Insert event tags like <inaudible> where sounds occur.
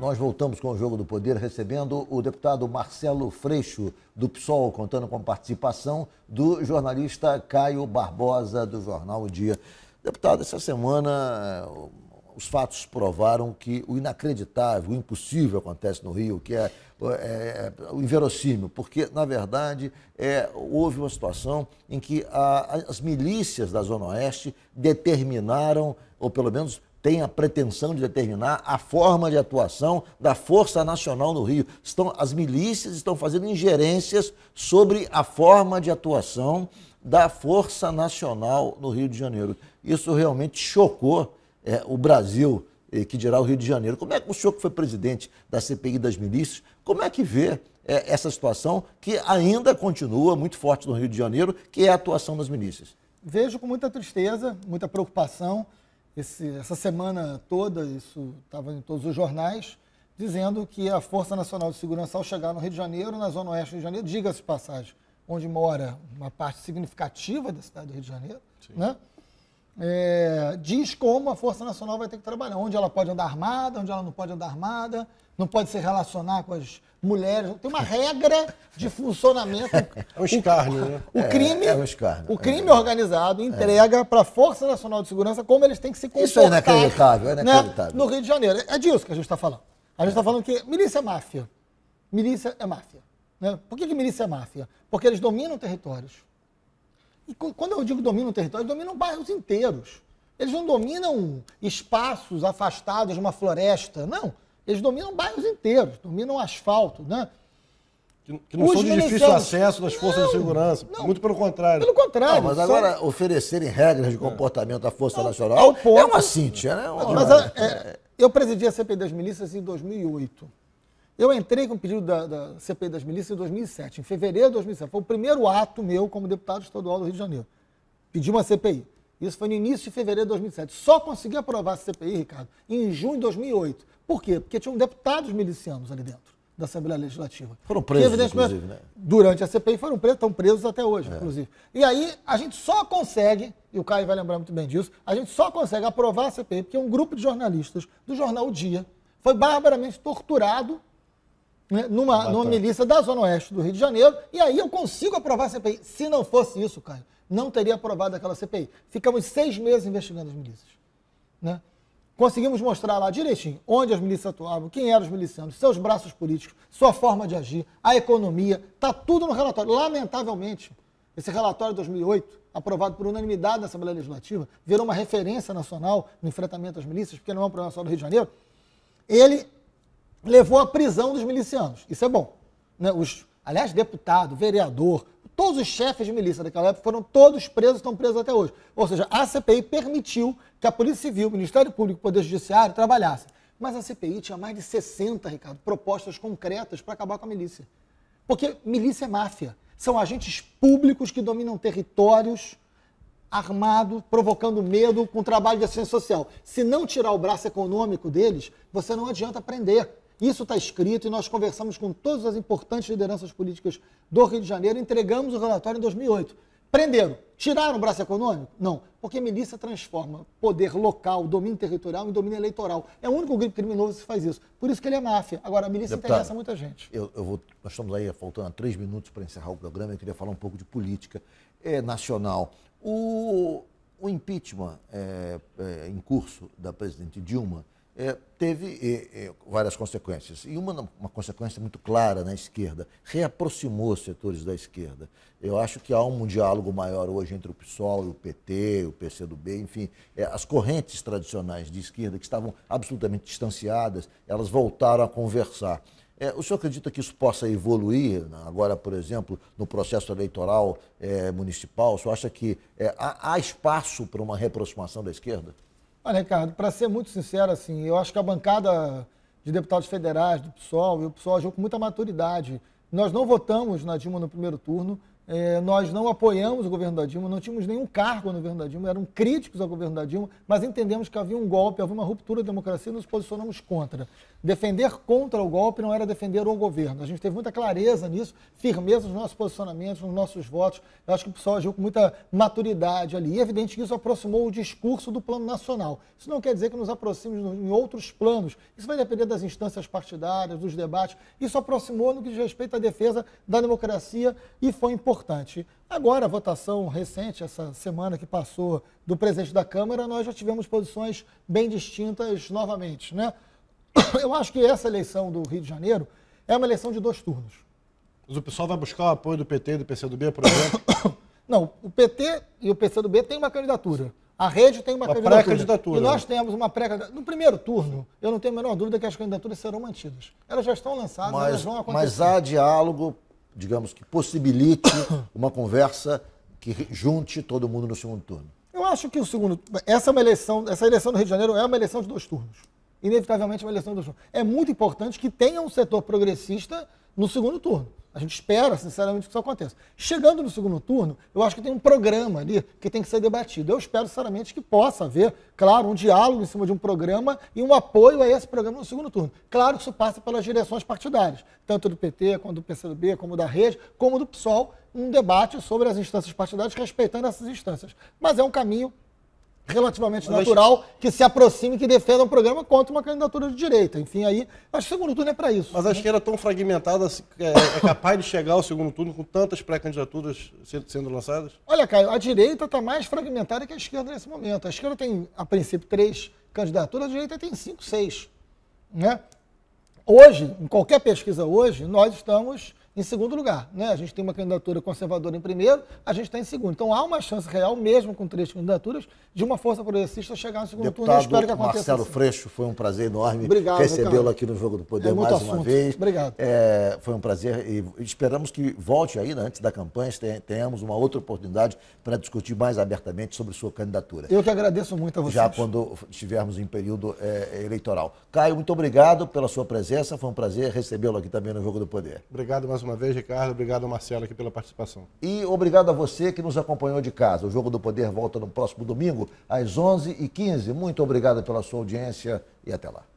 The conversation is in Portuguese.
Nós voltamos com o Jogo do Poder, recebendo o deputado Marcelo Freixo, do PSOL, contando com a participação do jornalista Caio Barbosa, do jornal O Dia. Deputado, essa semana eh, os fatos provaram que o inacreditável, o impossível acontece no Rio, que é, é, é o inverossímil, porque, na verdade, é, houve uma situação em que a, as milícias da Zona Oeste determinaram, ou pelo menos tem a pretensão de determinar a forma de atuação da Força Nacional no Rio. Estão, as milícias estão fazendo ingerências sobre a forma de atuação da Força Nacional no Rio de Janeiro. Isso realmente chocou é, o Brasil, que dirá o Rio de Janeiro. Como é que o senhor que foi presidente da CPI das milícias, como é que vê é, essa situação que ainda continua muito forte no Rio de Janeiro, que é a atuação das milícias? Vejo com muita tristeza, muita preocupação esse, essa semana toda, isso estava em todos os jornais, dizendo que a Força Nacional de Segurança, ao chegar no Rio de Janeiro, na Zona Oeste do Rio de Janeiro, diga-se de passagem, onde mora uma parte significativa da cidade do Rio de Janeiro, Sim. né? é, diz como a Força Nacional vai ter que trabalhar, onde ela pode andar armada, onde ela não pode andar armada, não pode se relacionar com as mulheres. Tem uma regra de funcionamento. <laughs> É um né? é, é escárnio, o, né? O crime, é, é um escárnio. O crime organizado entrega é. para a Força Nacional de Segurança como eles têm que se comportar. Isso é inacreditável, é né? inacreditável. Né, no Rio de Janeiro. É disso que a gente está falando. A gente está falando que milícia é máfia. Milícia é máfia. Né? Por que, que milícia é máfia? Porque eles dominam territórios. E quando eu digo dominam o território, dominam bairros inteiros. Eles não dominam espaços afastados de uma floresta, não. Eles dominam bairros inteiros, dominam asfalto, né? Que, que não Os são de difícil acesso das forças não, de segurança. Não, muito pelo contrário. Pelo contrário. Não, mas agora oferecerem regras de comportamento à Força Nacional é, um ponto, é uma cíntia, né? É mas, mas é, a, é, eu presidi a CPI das Milícias em 2008. Eu entrei com o pedido da, da CPI das milícias em 2007, em fevereiro de 2007. Foi o primeiro ato meu como deputado estadual do Rio de Janeiro. Pedi uma CPI. Isso foi no início de fevereiro de 2007. Só consegui aprovar a CPI, Ricardo, em junho de 2008. Por quê? Porque tinham deputados milicianos ali dentro da Assembleia Legislativa. Foram presos, que, inclusive, né? Durante a CPI foram presos, estão presos até hoje, é. inclusive. E aí a gente só consegue, e o Caio vai lembrar muito bem disso, a gente só consegue aprovar a CPI porque um grupo de jornalistas do jornal o Dia foi barbaramente torturado né, numa, numa milícia da Zona Oeste do Rio de Janeiro, e aí eu consigo aprovar a CPI. Se não fosse isso, Caio, não teria aprovado aquela CPI. Ficamos seis meses investigando as milícias. Né? Conseguimos mostrar lá direitinho onde as milícias atuavam, quem eram os milicianos, seus braços políticos, sua forma de agir, a economia, está tudo no relatório. Lamentavelmente, esse relatório de 2008, aprovado por unanimidade na Assembleia Legislativa, virou uma referência nacional no enfrentamento às milícias, porque não é um problema só do Rio de Janeiro. Ele levou à prisão dos milicianos. Isso é bom. Né? Os, aliás, deputado, vereador, todos os chefes de milícia daquela época foram todos presos, estão presos até hoje. Ou seja, a CPI permitiu que a Polícia Civil, o Ministério Público e o Poder Judiciário trabalhassem. Mas a CPI tinha mais de 60, Ricardo, propostas concretas para acabar com a milícia. Porque milícia é máfia. São agentes públicos que dominam territórios armado, provocando medo com trabalho de assistência social. Se não tirar o braço econômico deles, você não adianta prender. Isso está escrito e nós conversamos com todas as importantes lideranças políticas do Rio de Janeiro, entregamos o relatório em 2008. Prenderam. Tiraram o braço econômico? Não, porque a milícia transforma poder local, domínio territorial em domínio eleitoral. É o único grupo criminoso que faz isso. Por isso que ele é máfia. Agora, a milícia Deputado, interessa muita gente. Eu, eu vou, nós estamos aí faltando três minutos para encerrar o programa. Eu queria falar um pouco de política é, nacional. O, o impeachment é, é, em curso da presidente Dilma é, teve é, é, várias consequências. E uma, uma consequência muito clara na esquerda, reaproximou os setores da esquerda. Eu acho que há um diálogo maior hoje entre o PSOL e o PT, o PCdoB, enfim, é, as correntes tradicionais de esquerda que estavam absolutamente distanciadas, elas voltaram a conversar. É, o senhor acredita que isso possa evoluir né, agora, por exemplo, no processo eleitoral é, municipal? O senhor acha que é, há, há espaço para uma reaproximação da esquerda? Olha, ah, Ricardo, para ser muito sincero, assim, eu acho que a bancada de deputados federais, do PSOL, e o PSOL agiu com muita maturidade. Nós não votamos na Dilma no primeiro turno, é, nós não apoiamos o governo da Dilma, não tínhamos nenhum cargo no governo da Dilma, eram críticos ao governo da Dilma, mas entendemos que havia um golpe, havia uma ruptura da democracia e nos posicionamos contra. Defender contra o golpe não era defender o governo. A gente teve muita clareza nisso, firmeza nos nossos posicionamentos, nos nossos votos. Eu acho que o pessoal agiu com muita maturidade ali. E é evidente que isso aproximou o discurso do plano nacional. Isso não quer dizer que nos aproximemos em outros planos. Isso vai depender das instâncias partidárias, dos debates. Isso aproximou no que diz respeito à defesa da democracia e foi importante importante. Agora, a votação recente, essa semana que passou, do presidente da Câmara, nós já tivemos posições bem distintas novamente. Né? <coughs> Eu acho que essa eleição do Rio de Janeiro é uma eleição de dois turnos. Mas o pessoal vai buscar o apoio do PT e do PCdoB, por exemplo? <coughs> Não, o PT e o PCdoB têm uma candidatura. A rede tem uma, uma candidatura. candidatura. E nós temos uma pré-candidatura. No primeiro turno, eu não tenho a menor dúvida que as candidaturas serão mantidas. Elas já estão lançadas, mas, elas vão acontecer. Mas há diálogo digamos, que possibilite <coughs> uma conversa que junte todo mundo no segundo turno? Eu acho que o segundo. Essa é uma eleição, essa eleição do Rio de Janeiro é uma eleição de dois turnos. Inevitavelmente é uma eleição de dois turnos. É muito importante que tenha um setor progressista no segundo turno. A gente espera, sinceramente, que isso aconteça. Chegando no segundo turno, eu acho que tem um programa ali que tem que ser debatido. Eu espero, sinceramente, que possa haver, claro, um diálogo em cima de um programa e um apoio a esse programa no segundo turno. Claro que isso passa pelas direções partidárias, tanto do PT, quanto do PCdoB, como da Rede, como do PSOL, um debate sobre as instâncias partidárias, respeitando essas instâncias. Mas é um caminho relativamente natural acho... que se aproxime, que defenda um programa contra uma candidatura de direita. Enfim, aí acho que o segundo turno é para isso. Mas né? a esquerda é tão fragmentada é, é capaz de chegar ao segundo turno com tantas pré-candidaturas sendo lançadas? Olha, Caio, a direita está mais fragmentada que a esquerda nesse momento. A esquerda tem, a princípio, três candidaturas, a direita tem cinco, seis. Né? Hoje, em qualquer pesquisa hoje, nós estamos em segundo lugar. Né? A gente tem uma candidatura conservadora em primeiro, a gente está em segundo. Então há uma chance real, mesmo com três candidaturas, de uma força progressista chegar no segundo Deputado turno. Eu espero que aconteça. Marcelo assim. Freixo, foi um prazer enorme recebê-lo aqui no Jogo do é Poder é mais assunto. uma vez. Obrigado. É, foi um prazer e esperamos que volte aí né, antes da campanha, tenhamos uma outra oportunidade para discutir mais abertamente sobre sua candidatura. Eu que agradeço muito a vocês. Já quando estivermos em período é, eleitoral. Caio, muito obrigado pela sua presença. Foi um prazer recebê-lo aqui também no Jogo do Poder. Obrigado mais uma uma vez, Ricardo. Obrigado, Marcelo, aqui pela participação. E obrigado a você que nos acompanhou de casa. O Jogo do Poder volta no próximo domingo, às 11h15. Muito obrigado pela sua audiência e até lá.